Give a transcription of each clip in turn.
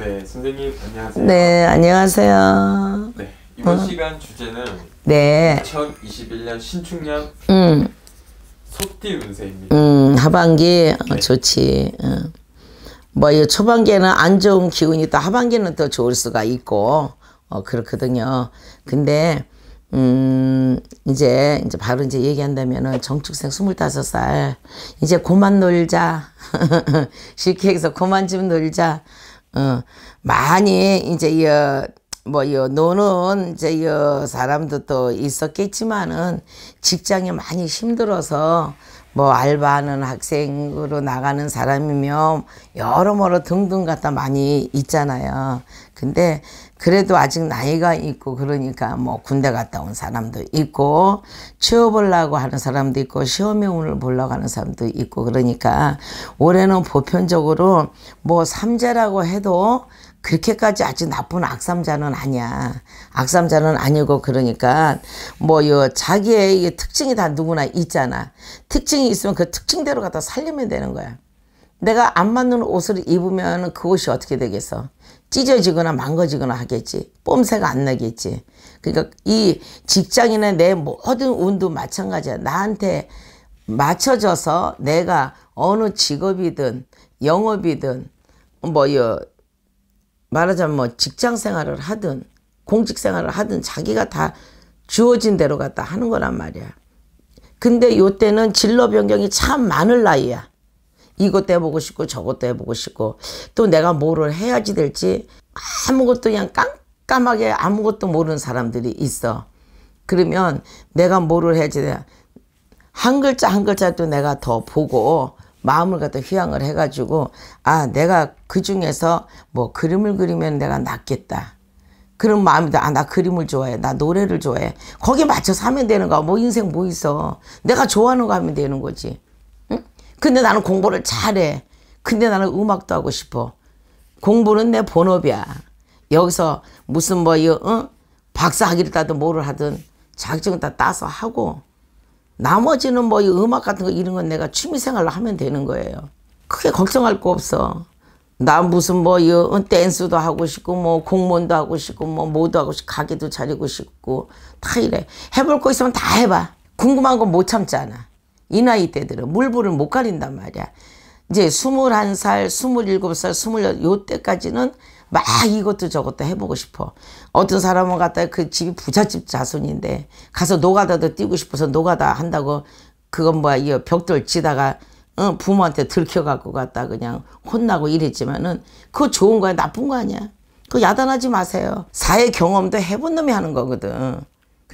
네, 선생님 안녕하세요. 네, 안녕하세요. 네, 이번 어. 시간 주제는 네. 2021년 신축년 음. 속띠 운세입니다. 음, 하반기 네. 좋지. 응. 어. 뭐이 초반기에는 안 좋은 기운이 또 하반기는 더 좋을 수가 있고 어, 그렇거든요. 근데 음, 이제, 이제 바로 이제 얘기한다면은 정축생 2 5살 이제 고만 놀자. 쉽게 해서 고만 좀 놀자. 어, 많이 이제 여, 어, 뭐, 여, 어, 노는 이제 여 어, 사람도 또 있었겠지만은 직장에 많이 힘들어서 뭐 알바하는 학생으로 나가는 사람이면 여러모로 등등 갖다 많이 있잖아요. 근데 그래도 아직 나이가 있고 그러니까 뭐 군대 갔다 온 사람도 있고 취워보려고 하는 사람도 있고 시험의 운을 보려고 하는 사람도 있고 그러니까 올해는 보편적으로 뭐 삼재라고 해도 그렇게까지 아주 나쁜 악삼자는 아니야. 악삼자는 아니고 그러니까 뭐요 자기의 이 특징이 다 누구나 있잖아. 특징이 있으면 그 특징대로 갖다 살리면 되는 거야. 내가 안 맞는 옷을 입으면 그 옷이 어떻게 되겠어? 찢어지거나 망가지거나 하겠지. 뽐새가 안 나겠지. 그러니까 이 직장이나 내 모든 운도 마찬가지야. 나한테 맞춰져서 내가 어느 직업이든 영업이든 뭐 여, 말하자면 뭐 직장 생활을 하든 공직 생활을 하든 자기가 다 주어진 대로 갖다 하는 거란 말이야. 근데 요때는 진로 변경이 참 많을 나이야. 이것도 해보고 싶고 저것도 해보고 싶고 또 내가 뭐를 해야지 될지 아무것도 그냥 깜깜하게 아무것도 모르는 사람들이 있어. 그러면 내가 뭐를 해야지 한 글자 한 글자도 내가 더 보고 마음을 갖다 휴양을 해가지고 아 내가 그 중에서 뭐 그림을 그리면 내가 낫겠다. 그런 마음이 다 아, 나 그림을 좋아해. 나 노래를 좋아해. 거기에 맞춰서 하면 되는 거야. 뭐 인생 뭐 있어. 내가 좋아하는 거 하면 되는 거지. 근데 나는 공부를 잘해. 근데 나는 음악도 하고 싶어. 공부는 내 본업이야. 여기서 무슨 뭐, 이 어? 박사 학위를 따든 뭐를 하든 자격증은 다 따서 하고 나머지는 뭐이 음악 같은 거 이런 건 내가 취미생활로 하면 되는 거예요. 크게 걱정할 거 없어. 나 무슨 뭐 이 댄스도 하고 싶고 뭐 공무원도 하고 싶고 뭐 뭐도 하고 싶고 가게도 차리고 싶고 다 이래. 해볼 거 있으면 다 해봐. 궁금한 건 못 참잖아. 이 나이 때들은 물불을 못 가린단 말이야. 이제 21살, 27살, 28, 요 때까지는 막 이것도 저것도 해보고 싶어. 어떤 사람은 갖다 그 집이 부잣집 자손인데 가서 노가다도 뛰고 싶어서 노가다 한다고 그건 뭐야, 이 벽돌 치다가 응, 어, 부모한테 들켜갖고 갔다 그냥 혼나고 이랬지만은 그거 좋은 거야, 나쁜 거 아니야. 그 야단하지 마세요. 사회 경험도 해본 놈이 하는 거거든.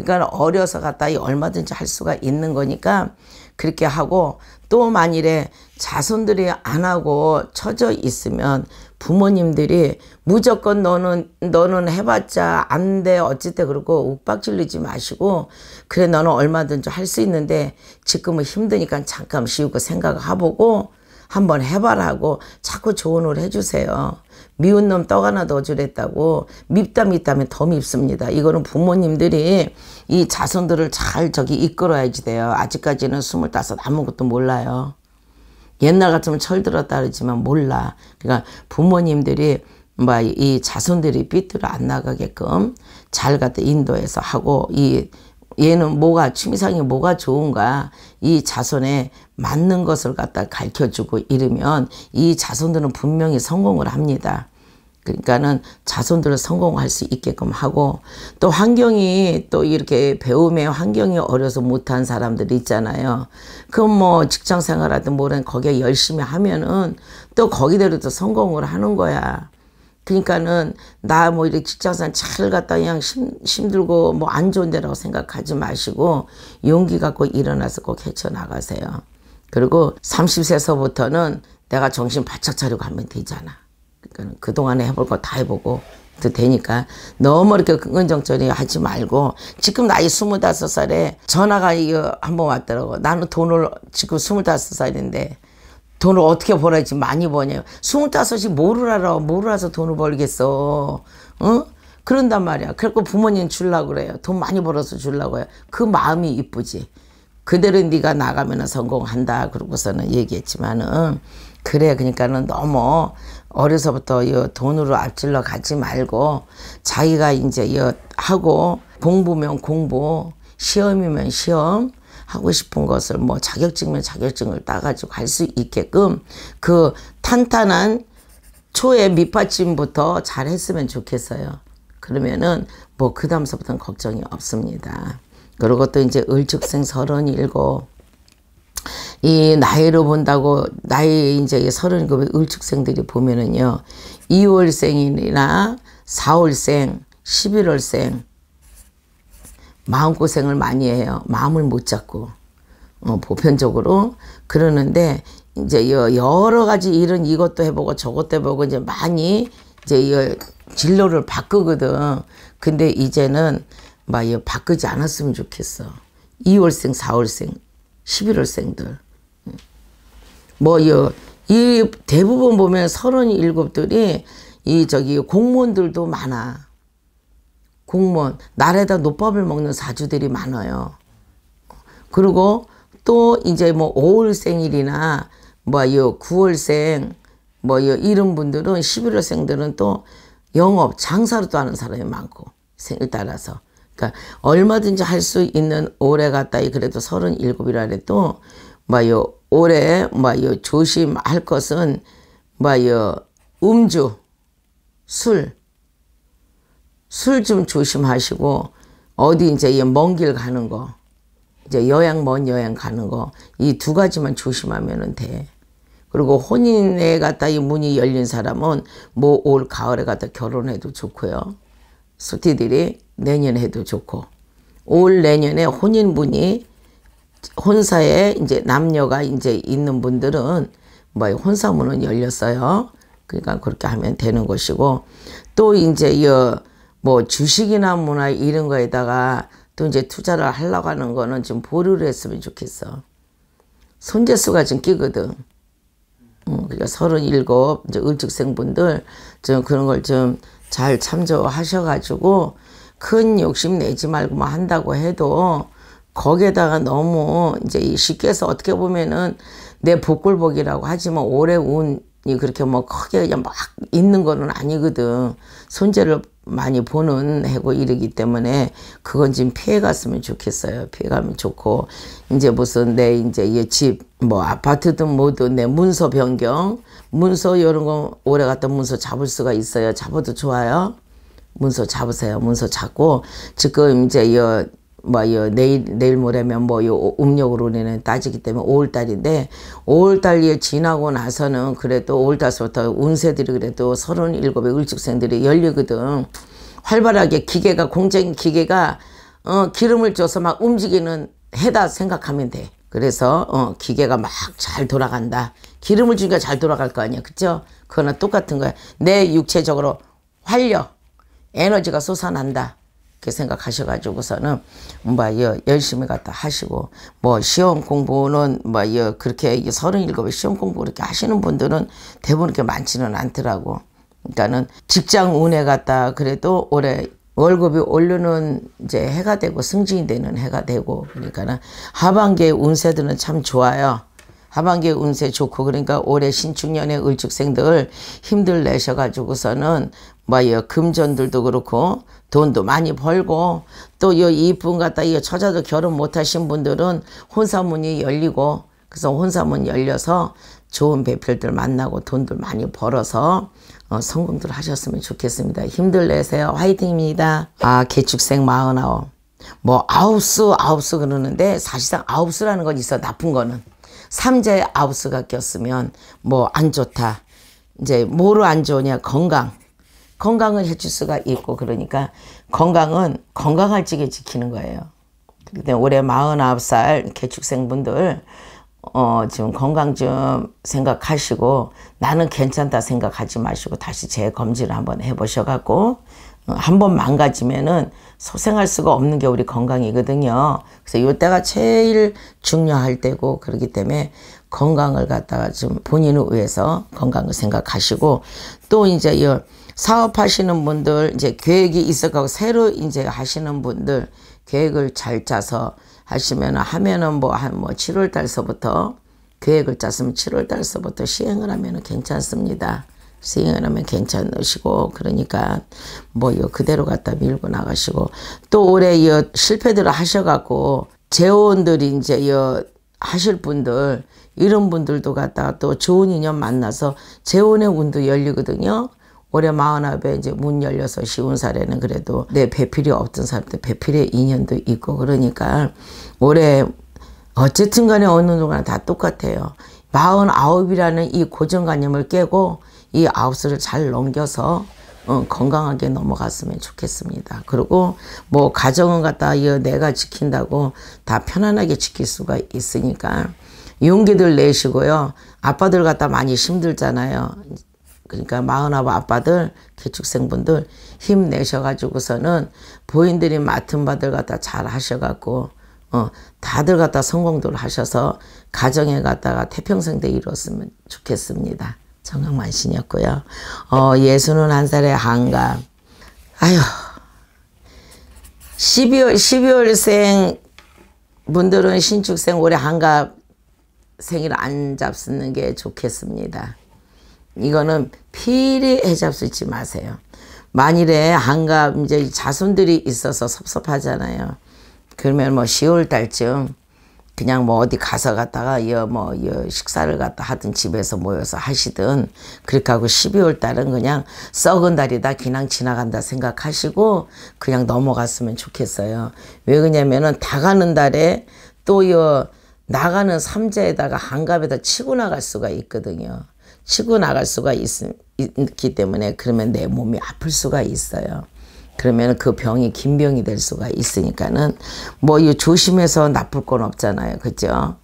그러니까 어려서 갖다 얼마든지 할 수가 있는 거니까 그렇게 하고 또 만일에 자손들이 안 하고 처져 있으면 부모님들이 무조건 너는 너는 해봤자 안 돼 어찌돼 그러고 욱박질리지 마시고 그래 너는 얼마든지 할 수 있는데 지금은 힘드니까 잠깐 쉬고 생각해보고 한번 해봐라고 자꾸 조언을 해주세요. 미운 놈떠가나더 주랬다고 밉다 밉다면 더 밉습니다. 이거는 부모님들이 이 자손들을 잘 저기 이끌어야지 돼요. 아직까지는 스물다섯 아무것도 몰라요. 옛날 같으면 철들었다 그러지만 몰라. 그러니까 부모님들이 뭐 이 자손들이 삐뚤어 안 나가게끔 잘 갖다 인도해서 하고 이 얘는 뭐가 취미상이 뭐가 좋은가 이 자손에 맞는 것을 갖다 가르쳐주고 이러면 이 자손들은 분명히 성공을 합니다. 그러니까는 자손들을 성공할 수 있게끔 하고 또 환경이 또 이렇게 배움의 환경이 어려서 못한 사람들이 있잖아요. 그럼 뭐 직장 생활하든 뭐든 거기에 열심히 하면은 또 거기대로 또 성공을 하는 거야. 그러니까는 나 뭐 이렇게 직장산 잘 갔다 그냥 힘, 힘들고 뭐 안 좋은 데라고 생각하지 마시고 용기 갖고 일어나서 꼭 헤쳐나가세요. 그리고 30세서부터는 내가 정신 바짝 차리고 하면 되잖아. 그러니까 그동안에 해볼 거 다 해보고 도 되니까 너무 이렇게 근근정절이 하지 말고 지금 나이 스물다섯 살에 전화가 이거 한번 왔더라고 나는 돈을 지금 스물다섯 살인데 돈을 어떻게 벌어야지 많이 버냐. 스물다섯이 뭐를 알아. 뭐를 알아서 돈을 벌겠어. 응? 그런단 말이야. 그래갖고 부모님 주려고 그래요. 돈 많이 벌어서 주려고 해요. 그 마음이 이쁘지. 그대로 네가 나가면 성공한다. 그러고서는 얘기했지만은 그래 그러니까는 너무 어려서부터 이 돈으로 앞질러 가지 말고 자기가 이제 이 하고 공부면 공부 시험이면 시험 하고 싶은 것을 뭐 자격증면 자격증을 따가지고 할수 있게끔 그 탄탄한 초의 밑받침부터 잘 했으면 좋겠어요. 그러면은 뭐그 다음서부터는 걱정이 없습니다. 그리고 또 이제 을축생 37. 이 나이로 본다고 나이 이제 서른7의 그 을축생들이 보면은요. 2월생이나 4월생, 11월생 마음고생을 많이 해요. 마음을 못 잡고. 어, 보편적으로. 그러는데, 이제 여러 가지 일은 이것도 해보고 저것도 해보고 이제 많이 이제 이 진로를 바꾸거든. 근데 이제는 막 바꾸지 않았으면 좋겠어. 2월생, 4월생, 11월생들. 뭐, 이, 이 대부분 보면 37들이 이 저기 공무원들도 많아. 공무원, 날에다 노밥을 먹는 사주들이 많아요. 그리고 또 이제 뭐 5월 생일이나 뭐요 9월생 뭐요 이런 분들은 11월생들은 또 영업 장사로 또 하는 사람이 많고 생일 따라서 그러니까 얼마든지 할 수 있는 올해 같다 이 그래도 37이라 해도 뭐요 올해 뭐요 조심할 것은 뭐요 음주 술 술좀 조심하시고 어디 이제 먼 길 가는 거 이제 여행 먼 여행 가는 거 이 두 가지만 조심하면 돼. 그리고 혼인에 갔다이 문이 열린 사람은 뭐 올 가을에 갔다 결혼해도 좋고요. 수티들이 내년 해도 좋고 올 내년에 혼인 분이 혼사에 이제 남녀가 이제 있는 분들은 뭐 혼사문은 열렸어요. 그러니까 그렇게 하면 되는 것이고 또 이제 이뭐 주식이나 문화 이런 거에다가 또 이제 투자를 하려고 하는 거는 좀 보류를 했으면 좋겠어. 손재수가 좀 끼거든. 음, 그러니까 서른일곱 이제 을직생분들 좀 그런 걸 좀 잘 참조하셔가지고 큰 욕심 내지 말고 뭐 한다고 해도 거기에다가 너무 이제 쉽게 해서 어떻게 보면은 내 복골복이라고 하지만 올해 운이 그렇게 뭐 크게 그냥 막 있는 거는 아니거든. 손재를 많이 보는 해고 일이기 때문에 그건 지금 피해갔으면 좋겠어요. 피해가면 좋고 이제 무슨 내 이제 이 집 뭐 아파트든 뭐든 내 문서 변경 문서 이런 거 오래 갔던 문서 잡을 수가 있어요. 잡아도 좋아요. 문서 잡으세요. 문서 잡고 지금 이제 이 뭐요 내일 내일 모레면 뭐요 음력으로는 따지기 때문에 5월 달인데 5월 달이 지나고 나서는 그래도 5월 달서부터 운세들이 그래도 37의 을축생들이 열리거든. 활발하게 기계가 공쟁 기계가 어, 기름을 줘서 막 움직이는 해다 생각하면 돼. 그래서 어, 기계가 막 잘 돌아간다. 기름을 주니까 잘 돌아갈 거 아니야. 그죠? 그거는 똑같은 거야. 내 육체적으로 활력, 에너지가 솟아난다. 그렇게 생각하셔가지고서는 뭐여 열심히 갖다 하시고 뭐 시험 공부는 뭐여 그렇게 서른일곱에 시험 공부 그렇게 하시는 분들은 대부분 이렇게 많지는 않더라고. 그러니까는 직장 운에 갖다 그래도 올해 월급이 오르는 이제 해가 되고 승진이 되는 해가 되고 그러니까는 하반기에 운세들은 참 좋아요. 하반기 운세 좋고 그러니까 올해 신축년의 을축생들 힘들 내셔가지고서는 뭐요 금전들도 그렇고 돈도 많이 벌고 또요 이분 같다 이 처자도 결혼 못하신 분들은 혼사문이 열리고 그래서 혼사문 열려서 좋은 배필들 만나고 돈들 많이 벌어서 어, 성공들 하셨으면 좋겠습니다. 힘들 내세요. 화이팅입니다. 아 개축생 마흔아홉 뭐 아홉수 아홉수 그러는데 사실상 아홉수라는 건 있어 나쁜 거는 삼재 아우스가 꼈으면 뭐 안 좋다. 이제 뭐로 안 좋으냐 건강. 건강을 해칠 수가 있고 그러니까 건강은 건강할 지게 지키는 거예요. 근데 올해 마흔아홉 살 개축생분들 어 지금 건강 좀 생각하시고 나는 괜찮다 생각하지 마시고 다시 재검진을 한번 해보셔갖고 한번 망가지면은 소생할 수가 없는 게 우리 건강이거든요. 그래서 이때가 제일 중요할 때고 그러기 때문에 건강을 갖다가 좀 본인을 위해서 건강을 생각하시고 또 이제 이 사업하시는 분들 이제 계획이 있어가고 새로 이제 하시는 분들 계획을 잘 짜서 하시면 하면은 뭐 한뭐 뭐 7월 달서부터 계획을 짰으면 7월 달서부터 시행을 하면은 괜찮습니다. 스윙을 하면 괜찮으시고 그러니까 뭐 이거 그대로 갖다 밀고 나가시고 또 올해 이 실패들을 하셔갖고 재혼들이 이제 이 하실 분들 이런 분들도 갖다가 또 좋은 인연 만나서 재혼의 운도 열리거든요. 올해 마흔아홉에 이제 문 열려서 쉬운 사례는 그래도 내 배필이 없던 사람들 배필의 인연도 있고 그러니까 올해 어쨌든 간에 어느 누구나 다 똑같아요. 마흔아홉이라는 이 고정관념을 깨고 이아웃을잘 넘겨서 어, 건강하게 넘어갔으면 좋겠습니다. 그리고 뭐 가정은 갖다 내가 지킨다고 다 편안하게 지킬 수가 있으니까 용기들 내시고요. 아빠들 갖다 많이 힘들잖아요. 그러니까 마흔아홉 아빠들, 기축생분들 힘내셔가지고서는 보인들이 맡은 바들 갖다 잘 하셔갖고 어, 다들 갖다 성공들 하셔서 가정에 갖다가 태평생대 이뤘으면 좋겠습니다. 정강만신이었고요. 어, 예수는 한 살의 한가. 아유, 12월, 12월생 분들은 신축생 올해 한갑 생일 안 잡수는 게 좋겠습니다. 이거는 필히 해잡수지 마세요. 만일에 한갑 이제 자손들이 있어서 섭섭하잖아요. 그러면 뭐 10월 달쯤 그냥 뭐 어디 가서 갔다가 여뭐 여 식사를 갔다 하든 집에서 모여서 하시든 그렇게 하고 12월 달은 그냥 썩은 달이다 그냥 지나간다 생각하시고 그냥 넘어갔으면 좋겠어요. 왜 그러냐면은 다 가는 달에 또여 나가는 삼자에다가 한갑에다 치고 나갈 수가 있거든요. 치고 나갈 수가 있, 있기 때문에 그러면 내 몸이 아플 수가 있어요. 그러면 그 병이 긴 병이 될 수가 있으니까는 뭐이 조심해서 나쁠 건 없잖아요. 그죠?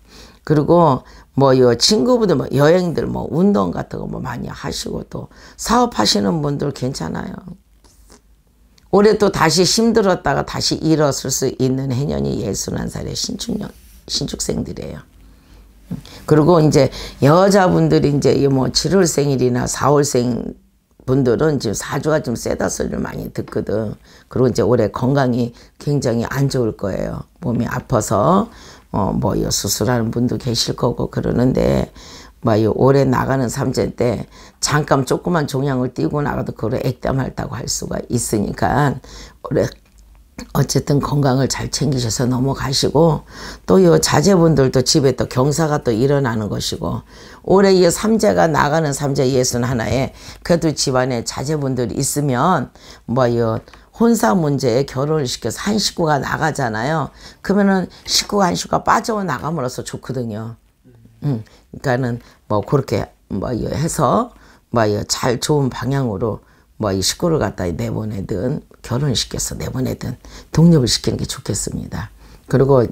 그리고 뭐요 친구분들 뭐 여행들 뭐 운동 같은 거 뭐 많이 하시고 또 사업하시는 분들 괜찮아요. 올해 또 다시 힘들었다가 다시 일었을 수 있는 해년이 예6한살의 신축년, 신축생들이에요. 그리고 이제 여자분들이 이제 뭐 7월 생일이나 4월 생 분들은 지금 사주가 좀 세다 소리를 많이 듣거든. 그리고 이제 올해 건강이 굉장히 안 좋을 거예요. 몸이 아파서 어, 뭐 수술하는 분도 계실 거고 그러는데 뭐 올해 나가는 삼재 때 잠깐 조그만 종양을 띄고 나가도 그걸 액담할다고 할 수가 있으니까 올해 어쨌든 건강을 잘 챙기셔서 넘어가시고 또 요 자제분들도 집에 또 경사가 또 일어나는 것이고 올해 이 삼재가 나가는 삼재 예순 하나에 그래도 집안에 자제분들 이 있으면 뭐 요 혼사 문제에 결혼을 시켜서 한 식구가 나가잖아요. 그러면은 식구한 식구가 빠져나감으로써 좋거든요. 음, 그러니까는 뭐 그렇게 뭐 해서 뭐잘 좋은 방향으로 뭐이 식구를 갖다 내보내든 결혼시켜서 내보내든 독립을 시키는 게 좋겠습니다. 그리고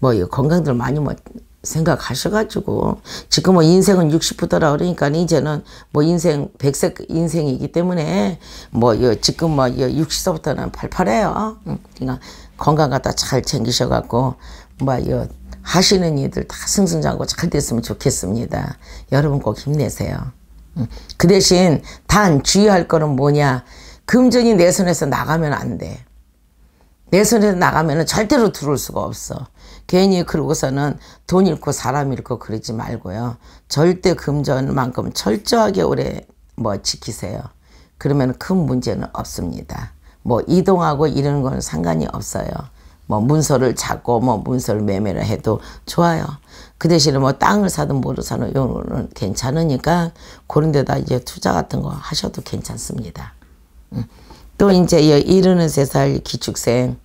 뭐이 뭐 건강들 많이 뭐 생각하셔가지고 지금 뭐 인생은 60부터라 그러니까 이제는 뭐 인생 100세 인생이기 때문에 뭐 지금 뭐 60서부터는 팔팔해요. 그러니까 건강 갖다 잘 챙기셔갖고 뭐 하시는 일들 다 승승장구 잘 됐으면 좋겠습니다. 여러분 꼭 힘내세요. 그 대신 단 주의할 거는 뭐냐. 금전이 내 손에서 나가면 안 돼. 내 손에서 나가면 절대로 들어올 수가 없어. 괜히 그러고서는 돈 잃고 사람 잃고 그러지 말고요. 절대 금전만큼 철저하게 오래 뭐 지키세요. 그러면 큰 문제는 없습니다. 뭐 이동하고 이런 건 상관이 없어요. 뭐 문서를 찾고 뭐 문서를 매매를 해도 좋아요. 그 대신에 뭐 땅을 사든 뭐를 사는 요는 괜찮으니까 그런 데다 이제 투자 같은 거 하셔도 괜찮습니다. 음. 또 이제 이르는 세살 기축생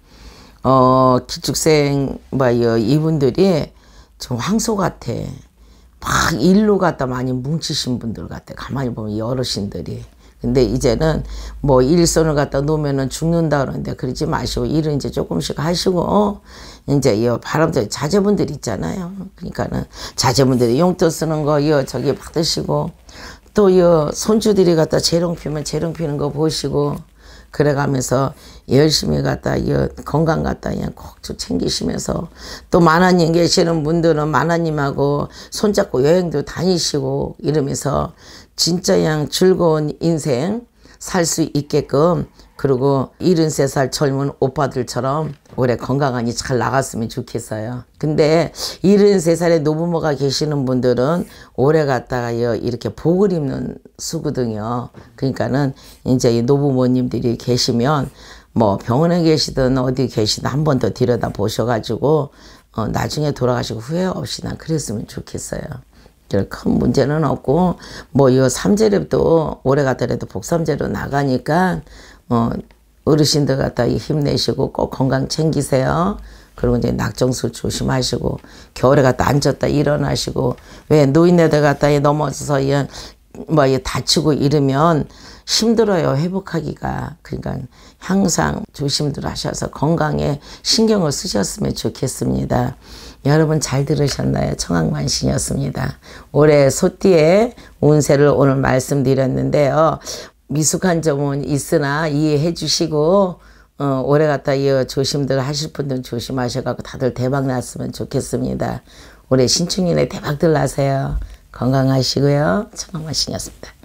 어 기축생 뭐 이분들이 좀 황소 같아. 막 일로 갖다 많이 뭉치신 분들 같아. 가만히 보면 여러신들이. 근데 이제는 뭐 일손을 갖다 놓으면 죽는다 그러는데 그러지 마시고 일은 이제 조금씩 하시고 어? 이제 이 바람들 자제분들 있잖아요. 그러니까는 자제분들이 용돈 쓰는 거, 이 저기 받으시고 또이 손주들이 갖다 재롱 피면 재롱 피는 거 보시고 그래가면서 열심히 갖다 이 건강 갖다 그냥 꼭 좀 챙기시면서 또 만화님 계시는 분들은 만화님하고 손잡고 여행도 다니시고 이러면서 진짜 양 즐거운 인생 살 수 있게끔 그리고 73살 젊은 오빠들처럼 올해 건강하니 잘 나갔으면 좋겠어요. 근데 7 3살에 노부모가 계시는 분들은 오래 갔다가요 이렇게 복을 입는 수거든요. 그러니까는 이제 이 노부모님들이 계시면 뭐 병원에 계시든 어디 계시든 한 번 더 들여다 보셔가지고 어, 나중에 돌아가시고 후회 없이 난 그랬으면 좋겠어요. 큰 문제는 없고 뭐이삼재랩도 오래 갔더라도 복삼재로 나가니까 어, 어르신들 갖다 힘내시고 꼭 건강 챙기세요. 그리고 이제 낙정술 조심하시고 겨울에 갖다 앉았다 일어나시고 왜 노인네들 갖다 넘어져서 뭐 다치고 이러면 힘들어요 회복하기가 그러니까 항상 조심들 하셔서 건강에 신경을 쓰셨으면 좋겠습니다. 여러분 잘 들으셨나요? 청학만신이었습니다. 올해 소띠의 운세를 오늘 말씀드렸는데요. 미숙한 점은 있으나 이해해 주시고 어, 오래 갔다 이어 조심들 하실 분들은 조심하셔가고 다들 대박 났으면 좋겠습니다. 올해 신축년에 대박들 나세요. 건강하시고요. 청아마신이었습니다.